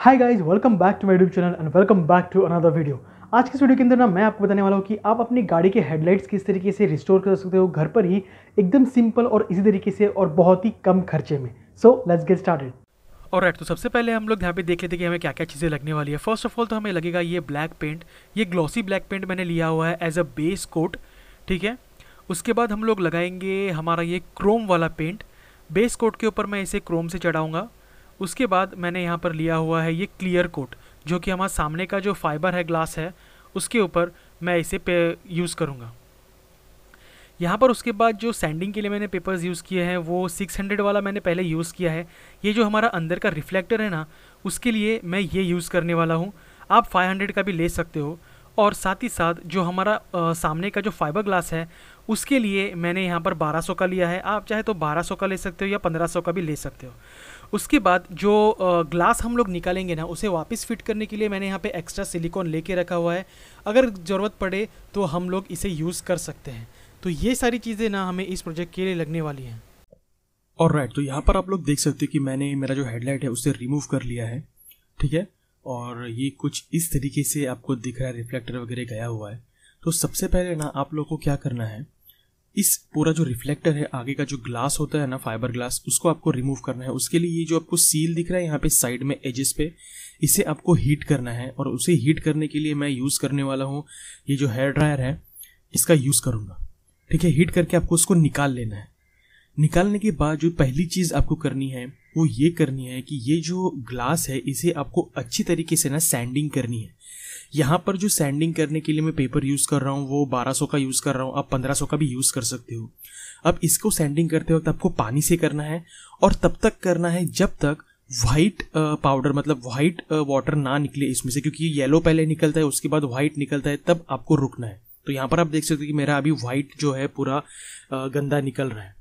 hi guys welcome back to my YouTube channel and welcome back to another video आज के इस video के अंदर ना मैं आपको बताने वाला हूँ कि आप अपनी गाड़ी के हेडलाइट्स किस तरीके से रिस्टोर कर सकते हो घर पर ही एकदम सिंपल और इसी तरीके से और बहुत ही कम खर्चे में सो लेट्स गेट स्टार्टेड और राइट तो सबसे पहले हम लोग यहाँ पे देख लेते हैं कि हमें क्या क्या चीज़ें लगने वाली है फर्स्ट ऑफ ऑल तो हमें लगेगा ये ब्लैक पेंट ये ग्लॉसी ब्लैक पेंट मैंने लिया हुआ है एज अ बेस कोट ठीक है उसके बाद हम लोग लगाएंगे हमारा ये क्रोम वाला पेंट बेस कोट के ऊपर मैं इसे क्रोम से चढ़ाऊँगा उसके बाद मैंने यहाँ पर लिया हुआ है ये क्लियर कोट जो कि हमारे सामने का जो फाइबर है ग्लास है उसके ऊपर मैं इसे यूज़ करूँगा यहाँ पर उसके बाद जो सैंडिंग के लिए मैंने पेपर्स यूज़ किए हैं वो 600 वाला मैंने पहले यूज़ किया है ये जो हमारा अंदर का रिफ्लेक्टर है ना उसके लिए मैं ये यूज़ करने वाला हूँ आप 500 का भी ले सकते हो और साथ ही साथ जो हमारा आ, सामने का जो फाइबर ग्लास है उसके लिए मैंने यहाँ पर 1200 का लिया है आप चाहे तो 1200 का ले सकते हो या 1500 का भी ले सकते हो उसके बाद जो ग्लास हम लोग निकालेंगे ना उसे वापस फिट करने के लिए मैंने यहाँ पे एक्स्ट्रा सिलिकॉन लेके रखा हुआ है अगर ज़रूरत पड़े तो हम लोग इसे यूज़ कर सकते हैं तो ये सारी चीज़ें ना हमें इस प्रोजेक्ट के लिए लगने वाली हैं और राइट तो यहाँ पर आप लोग देख सकते हो कि मैंने मेरा जो हेडलाइट है उसे रिमूव कर लिया है ठीक है और ये कुछ इस तरीके से आपको दिख रहा है रिफ्लेक्टर वगैरह गया हुआ है तो सबसे पहले ना आप लोग को क्या करना है इस पूरा जो रिफ्लेक्टर है आगे का जो ग्लास होता है ना फाइबर ग्लास उसको आपको रिमूव करना है उसके लिए ये जो आपको सील दिख रहा है यहाँ पे साइड में एजेस पे इसे आपको हीट करना है और उसे हीट करने के लिए मैं यूज़ करने वाला हूँ ये जो हेयर ड्रायर है इसका यूज़ करूंगा ठीक है हीट करके आपको उसको निकाल लेना है निकालने के बाद जो पहली चीज़ आपको करनी है वो ये करनी है कि ये जो ग्लास है इसे आपको अच्छी तरीके से ना सैंडिंग करनी है यहाँ पर जो सैंडिंग करने के लिए मैं पेपर यूज़ कर रहा हूँ वो 1200 का यूज़ कर रहा हूँ आप 1500 का भी यूज़ कर सकते हो अब इसको सैंडिंग करते वक्त आपको पानी से करना है और तब तक करना है जब तक व्हाइट पाउडर मतलब वाइट वाटर ना निकले इसमें से क्योंकि येलो पहले निकलता है उसके बाद व्हाइट निकलता है तब आपको रुकना है तो यहाँ पर आप देख सकते हो कि मेरा अभी वाइट जो है पूरा गंदा निकल रहा है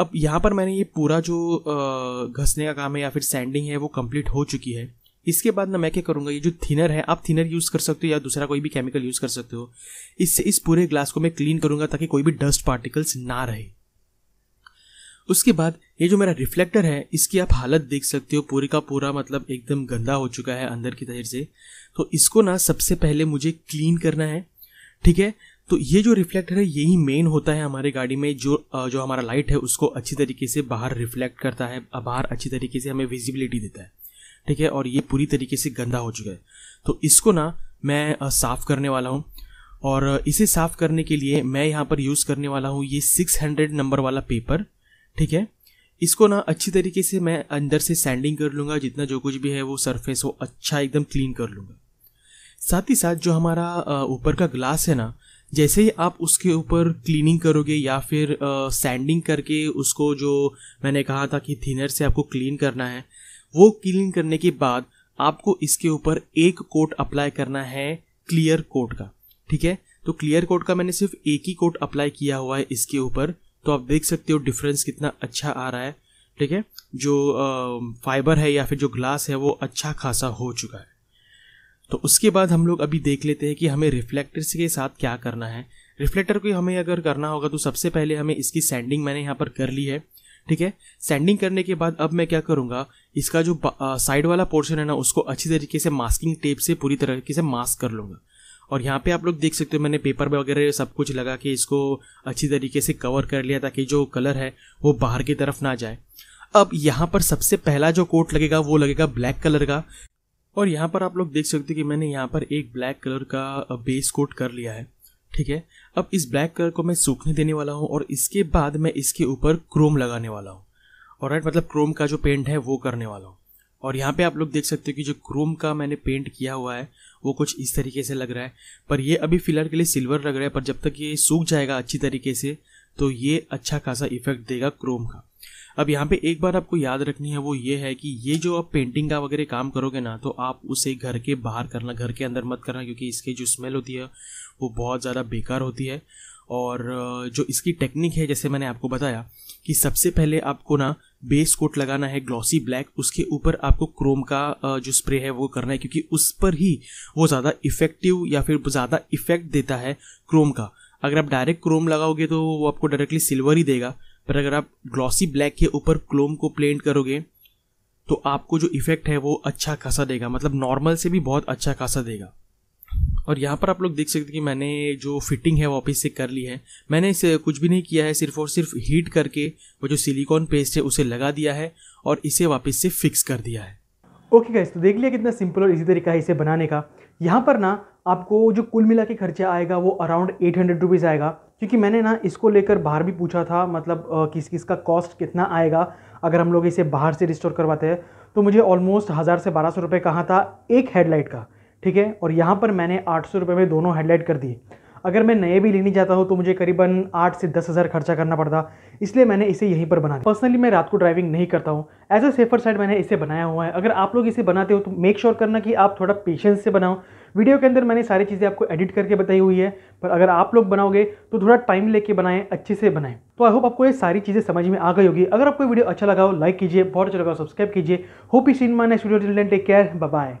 अब यहाँ पर मैंने ये पूरा जो घसने का काम है या फिर सैंडिंग है वो कंप्लीट हो चुकी है इसके बाद ना मैं क्या करूँगा ये जो थिनर है आप थिनर यूज़ कर सकते हो या दूसरा कोई भी केमिकल यूज़ कर सकते हो इससे इस पूरे ग्लास को मैं क्लीन करूँगा ताकि कोई भी डस्ट पार्टिकल्स ना रहे उसके बाद ये जो मेरा रिफ्लेक्टर है इसकी आप हालत देख सकते हो पूरे का पूरा मतलब एकदम गंदा हो चुका है अंदर की तरफ से तो इसको ना सबसे पहले मुझे क्लीन करना है ठीक है तो ये जो रिफ्लेक्टर है यही मेन होता है हमारे गाड़ी में जो जो हमारा लाइट है उसको अच्छी तरीके से बाहर रिफ्लेक्ट करता है बाहर अच्छी तरीके से हमें विजिबिलिटी देता है ठीक है और ये पूरी तरीके से गंदा हो चुका है तो इसको ना मैं साफ़ करने वाला हूँ और इसे साफ़ करने के लिए मैं यहाँ पर यूज़ करने वाला हूँ ये 600 नंबर वाला पेपर ठीक है इसको ना अच्छी तरीके से मैं अंदर से सैंडिंग कर लूंगा जितना जो कुछ भी है वो सरफेस वो अच्छा एकदम क्लीन कर लूंगा साथ ही साथ जो हमारा ऊपर का ग्लास है ना जैसे ही आप उसके ऊपर क्लीनिंग करोगे या फिर सैंडिंग करके उसको जो मैंने कहा था कि थिनर से आपको क्लीन करना है वो क्लीन करने के बाद आपको इसके ऊपर एक कोट अप्लाई करना है क्लियर कोट का ठीक है तो क्लियर कोट का मैंने सिर्फ एक ही कोट अप्लाई किया हुआ है इसके ऊपर तो आप देख सकते हो डिफरेंस कितना अच्छा आ रहा है ठीक है जो आ, फाइबर है या फिर जो ग्लास है वो अच्छा खासा हो चुका है तो उसके बाद हम लोग अभी देख लेते हैं कि हमें रिफ्लेक्टर्स के साथ क्या करना है रिफ्लेक्टर को हमें अगर करना होगा तो सबसे पहले हमें इसकी सैंडिंग मैंने यहाँ पर कर ली है ठीक है सैंडिंग करने के बाद अब मैं क्या करूंगा इसका जो साइड वाला पोर्शन है ना उसको अच्छी तरीके से मास्किंग टेप से पूरी तरीके से मास्क कर लूंगा और यहाँ पे आप लोग देख सकते हो मैंने पेपर वगैरह सब कुछ लगा के इसको अच्छी तरीके से कवर कर लिया ताकि जो कलर है वो बाहर की तरफ ना जाए अब यहाँ पर सबसे पहला जो कोट लगेगा वो लगेगा ब्लैक कलर का और यहाँ पर आप लोग देख सकते हो कि मैंने यहाँ पर एक ब्लैक कलर का बेस कोट कर लिया है ठीक है अब इस ब्लैक कलर को मैं सूखने देने वाला हूँ और इसके बाद मैं इसके ऊपर क्रोम लगाने वाला हूँ और राइट मतलब क्रोम का जो पेंट है वो करने वाला हूँ और यहाँ पे आप लोग देख सकते हो कि जो क्रोम का मैंने पेंट किया हुआ है वो कुछ इस तरीके से लग रहा है पर ये अभी फिलर के लिए सिल्वर लग रहा है पर जब तक ये सूख जाएगा अच्छी तरीके से तो ये अच्छा खासा इफेक्ट देगा क्रोम का अब यहाँ पे एक बार आपको याद रखनी है वो ये है कि ये जो आप पेंटिंग का वगैरह काम करोगे ना तो आप उसे घर के बाहर करना घर के अंदर मत करना क्योंकि इसकी जो स्मेल होती है वो बहुत ज़्यादा बेकार होती है और जो इसकी टेक्निक है जैसे मैंने आपको बताया कि सबसे पहले आपको ना बेस कोट लगाना है ग्लॉसी ब्लैक उसके ऊपर आपको क्रोम का जो स्प्रे है वो करना है क्योंकि उस पर ही वो ज़्यादा इफेक्टिव या फिर ज़्यादा इफेक्ट देता है क्रोम का अगर आप डायरेक्ट क्रोम लगाओगे तो वो आपको डायरेक्टली सिल्वर ही देगा पर अगर आप ग्लॉसी ब्लैक के ऊपर क्रोम को प्लेंट करोगे तो आपको जो इफेक्ट है वो अच्छा खासा देगा मतलब नॉर्मल से भी बहुत अच्छा खासा देगा और यहाँ पर आप लोग देख सकते हैं कि मैंने जो फिटिंग है ऑफिस से कर ली है मैंने इसे कुछ भी नहीं किया है सिर्फ और सिर्फ हीट करके वो जो सिलिकॉन पेस्ट है उसे लगा दिया है और इसे वापस से फिक्स कर दिया है ओके गाइस तो देख लिया कितना सिंपल और इसी तरीका है इसे बनाने का यहाँ पर ना आपको जो कुल मिला के खर्चा आएगा वो अराउंड एट हंड्रेड रुपीज़ आएगा क्योंकि मैंने ना इसको लेकर बाहर भी पूछा था मतलब किस किस का कॉस्ट कितना आएगा अगर हम लोग इसे बाहर से रिस्टोर करवाते हैं तो मुझे ऑलमोस्ट हज़ार से बारह सौ रुपये कहाँ था एक हेडलाइट का ठीक है और यहाँ पर मैंने आठ सौ में दोनों हेडलाइट कर दिए अगर मैं नए भी लेने जाता हूँ तो मुझे करीबन आठ से दस हज़ार खर्चा करना पड़ता इसलिए मैंने इसे यहीं पर बनाया पर्सनली मैं रात को ड्राइविंग नहीं करता हूँ एज अ सेफर साइड मैंने इसे बनाया हुआ है अगर आप लोग इसे बनाते हो तो मेक श्योर करना कि आप थोड़ा पेशेंस से बनाओ वीडियो के अंदर मैंने सारी चीज़ें आपको एडिट करके बताई हुई है पर अगर आप लोग बनाओगे तो थोड़ा टाइम लेके बनाएं अच्छे से बनाएं तो आई होप आपको ये सारी चीज़ें समझ में आ गई होगी अगर आपको वीडियो अच्छा लगा हो लाइक कीजिए बहुत अच्छा लगा सब्सक्राइब कीजिए होप इस इन my studio take care bye